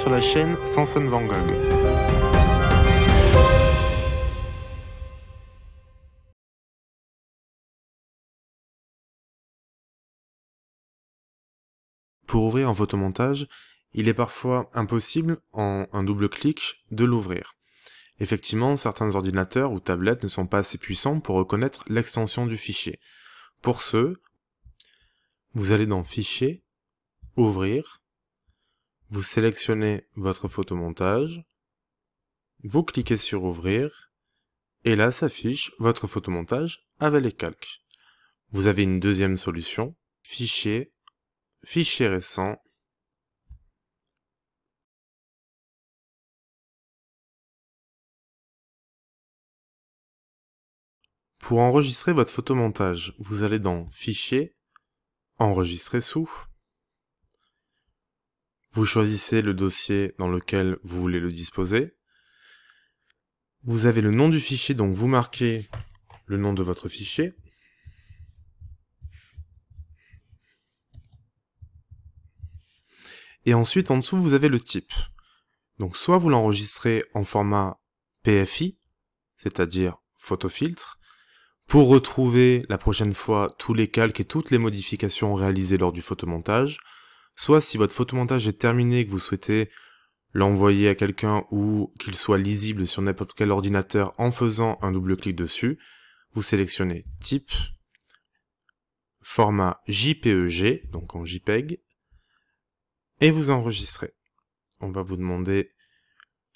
sur la chaîne Samson Van Gogh. Pour ouvrir un photomontage, il est parfois impossible, en un double clic, de l'ouvrir. Effectivement, certains ordinateurs ou tablettes ne sont pas assez puissants pour reconnaître l'extension du fichier. Pour ce, vous allez dans Fichier, Ouvrir, vous sélectionnez votre photomontage, vous cliquez sur Ouvrir, et là s'affiche votre photomontage avec les calques. Vous avez une deuxième solution, Fichier, Fichier récent, Pour enregistrer votre photomontage, vous allez dans Fichier, Enregistrer sous, vous choisissez le dossier dans lequel vous voulez le disposer. Vous avez le nom du fichier, donc vous marquez le nom de votre fichier. Et ensuite, en dessous, vous avez le type. Donc, soit vous l'enregistrez en format PFI, c'est-à-dire photofiltre, pour retrouver la prochaine fois tous les calques et toutes les modifications réalisées lors du photomontage, Soit si votre photomontage est terminé et que vous souhaitez l'envoyer à quelqu'un ou qu'il soit lisible sur n'importe quel ordinateur en faisant un double clic dessus, vous sélectionnez type, format JPEG, donc en JPEG, et vous enregistrez. On va vous demander,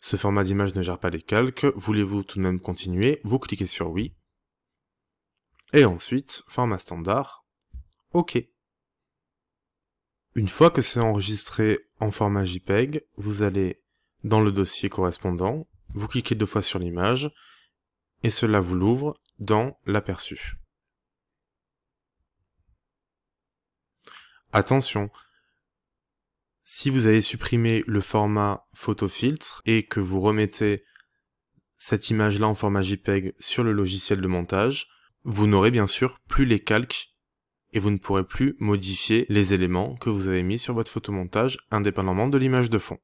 ce format d'image ne gère pas les calques, voulez-vous tout de même continuer Vous cliquez sur oui. Et ensuite, format standard, OK. Une fois que c'est enregistré en format JPEG, vous allez dans le dossier correspondant, vous cliquez deux fois sur l'image, et cela vous l'ouvre dans l'aperçu. Attention, si vous avez supprimé le format photofiltre et que vous remettez cette image-là en format JPEG sur le logiciel de montage, vous n'aurez bien sûr plus les calques et vous ne pourrez plus modifier les éléments que vous avez mis sur votre photomontage indépendamment de l'image de fond.